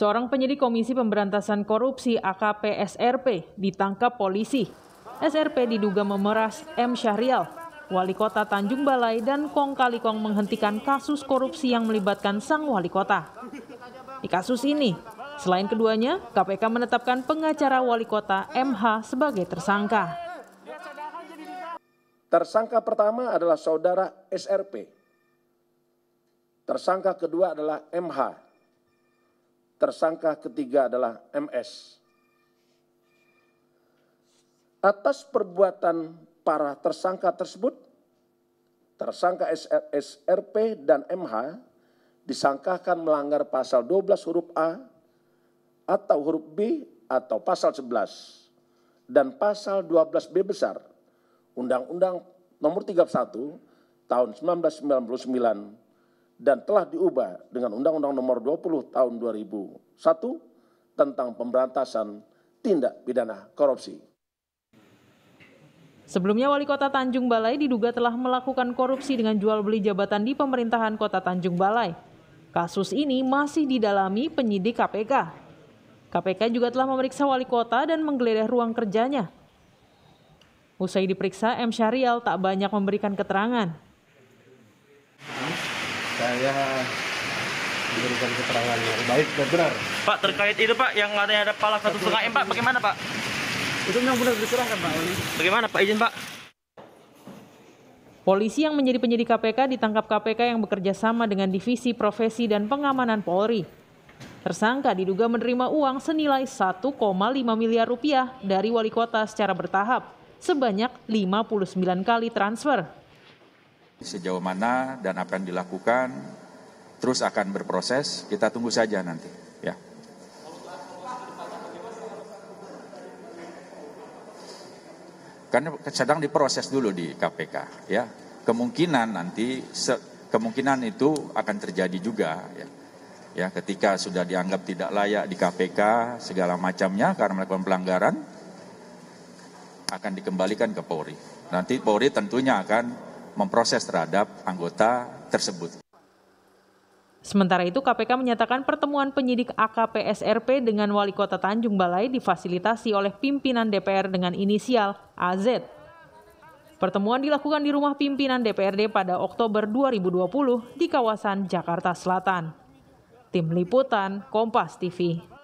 Seorang penyidik Komisi Pemberantasan Korupsi AKP SRP ditangkap polisi. SRP diduga memeras M. Syahrial, wali kota Tanjung Balai dan Kong Kali Kong menghentikan kasus korupsi yang melibatkan sang wali kota. Di kasus ini, selain keduanya, KPK menetapkan pengacara wali kota MH sebagai tersangka. Tersangka pertama adalah saudara SRP. Tersangka kedua adalah MH, Tersangka ketiga adalah MS. Atas perbuatan para tersangka tersebut, tersangka SRP dan MH disangkakan melanggar pasal 12 huruf A atau huruf B atau pasal 11 dan pasal 12B besar Undang-Undang nomor 31 tahun 1999 dan telah diubah dengan Undang-Undang Nomor 20 Tahun 2001 tentang pemberantasan tindak pidana korupsi. Sebelumnya wali kota Tanjung Balai diduga telah melakukan korupsi dengan jual beli jabatan di pemerintahan kota Tanjung Balai. Kasus ini masih didalami penyidik KPK. KPK juga telah memeriksa wali kota dan menggeledah ruang kerjanya. Usai diperiksa, M. Syarial tak banyak memberikan keterangan saya diberikan keterangan yang baik dan benar. Pak terkait itu Pak yang katanya ada palak satu setengah m Pak bagaimana Pak? Itu yang benar diserahkan Pak. Bagaimana Pak izin Pak? Polisi yang menjadi penyidik KPK ditangkap KPK yang bekerja sama dengan Divisi Profesi dan Pengamanan Polri. Tersangka diduga menerima uang senilai 1,5 miliar rupiah dari wali kota secara bertahap, sebanyak 59 kali transfer. Sejauh mana dan apa yang dilakukan terus akan berproses, kita tunggu saja nanti. Ya. Karena sedang diproses dulu di KPK, ya. Kemungkinan nanti kemungkinan itu akan terjadi juga, ya. Ya, ketika sudah dianggap tidak layak di KPK segala macamnya karena melakukan pelanggaran akan dikembalikan ke Polri. Nanti Polri tentunya akan memproses terhadap anggota tersebut. Sementara itu KPK menyatakan pertemuan penyidik AKP SRP dengan Wali Kota Tanjung Balai difasilitasi oleh pimpinan DPR dengan inisial AZ. Pertemuan dilakukan di rumah pimpinan DPRD pada Oktober 2020 di kawasan Jakarta Selatan. Tim Liputan Kompas TV.